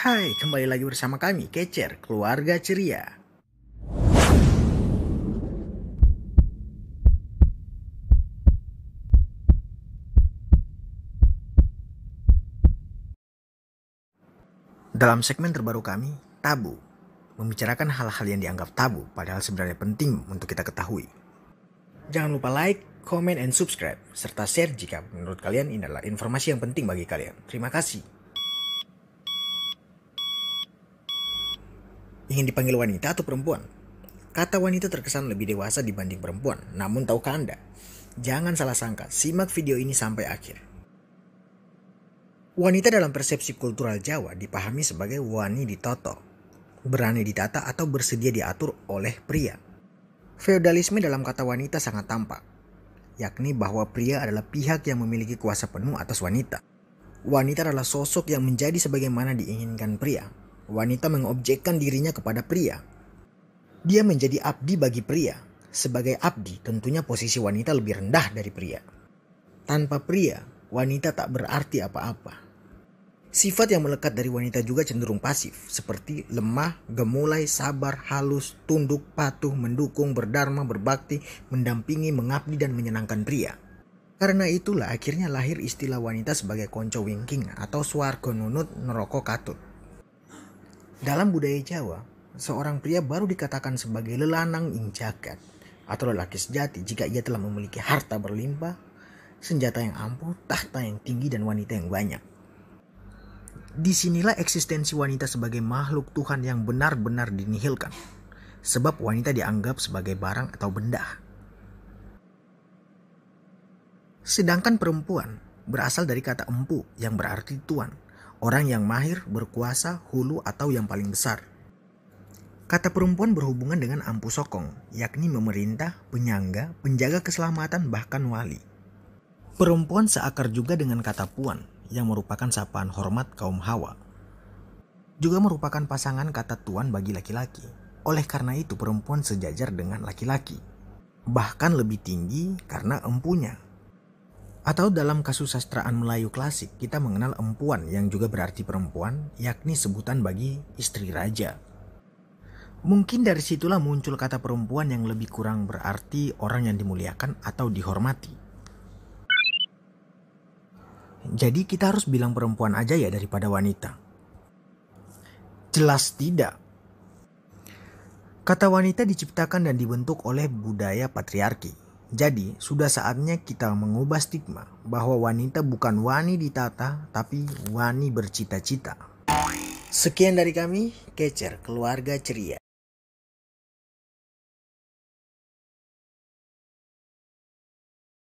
Hai, kembali lagi bersama kami, Kecer, Keluarga Ceria. Dalam segmen terbaru kami, Tabu, membicarakan hal-hal yang dianggap tabu padahal sebenarnya penting untuk kita ketahui. Jangan lupa like, comment, and subscribe, serta share jika menurut kalian ini adalah informasi yang penting bagi kalian. Terima kasih. ingin dipanggil wanita atau perempuan? Kata wanita terkesan lebih dewasa dibanding perempuan, namun tahukah Anda? Jangan salah sangka, simak video ini sampai akhir. Wanita dalam persepsi kultural Jawa dipahami sebagai wani ditoto, berani ditata atau bersedia diatur oleh pria. Feodalisme dalam kata wanita sangat tampak, yakni bahwa pria adalah pihak yang memiliki kuasa penuh atas wanita. Wanita adalah sosok yang menjadi sebagaimana diinginkan pria, wanita mengobjekkan dirinya kepada pria. Dia menjadi abdi bagi pria. Sebagai abdi, tentunya posisi wanita lebih rendah dari pria. Tanpa pria, wanita tak berarti apa-apa. Sifat yang melekat dari wanita juga cenderung pasif, seperti lemah, gemulai, sabar, halus, tunduk, patuh, mendukung, berdharma, berbakti, mendampingi, mengabdi, dan menyenangkan pria. Karena itulah akhirnya lahir istilah wanita sebagai konco wingking atau suargo nunut neroko katut. Dalam budaya Jawa, seorang pria baru dikatakan sebagai lelanang jagat atau lelaki sejati jika ia telah memiliki harta berlimpah, senjata yang ampuh, tahta yang tinggi, dan wanita yang banyak. Disinilah eksistensi wanita sebagai makhluk Tuhan yang benar-benar dinihilkan, sebab wanita dianggap sebagai barang atau benda. Sedangkan perempuan berasal dari kata empu yang berarti tuan, orang yang mahir, berkuasa, hulu, atau yang paling besar. Kata perempuan berhubungan dengan ampu sokong, yakni memerintah, penyangga, penjaga keselamatan, bahkan wali. Perempuan seakar juga dengan kata puan, yang merupakan sapaan hormat kaum hawa. Juga merupakan pasangan kata tuan bagi laki-laki. Oleh karena itu perempuan sejajar dengan laki-laki. Bahkan lebih tinggi karena empunya, atau dalam kasus sastraan Melayu klasik, kita mengenal empuan yang juga berarti perempuan, yakni sebutan bagi istri raja. Mungkin dari situlah muncul kata perempuan yang lebih kurang berarti orang yang dimuliakan atau dihormati. Jadi kita harus bilang perempuan aja ya daripada wanita. Jelas tidak. Kata wanita diciptakan dan dibentuk oleh budaya patriarki, jadi, sudah saatnya kita mengubah stigma bahwa wanita bukan wani ditata, tapi wani bercita-cita. Sekian dari kami, Kecer Keluarga Ceria.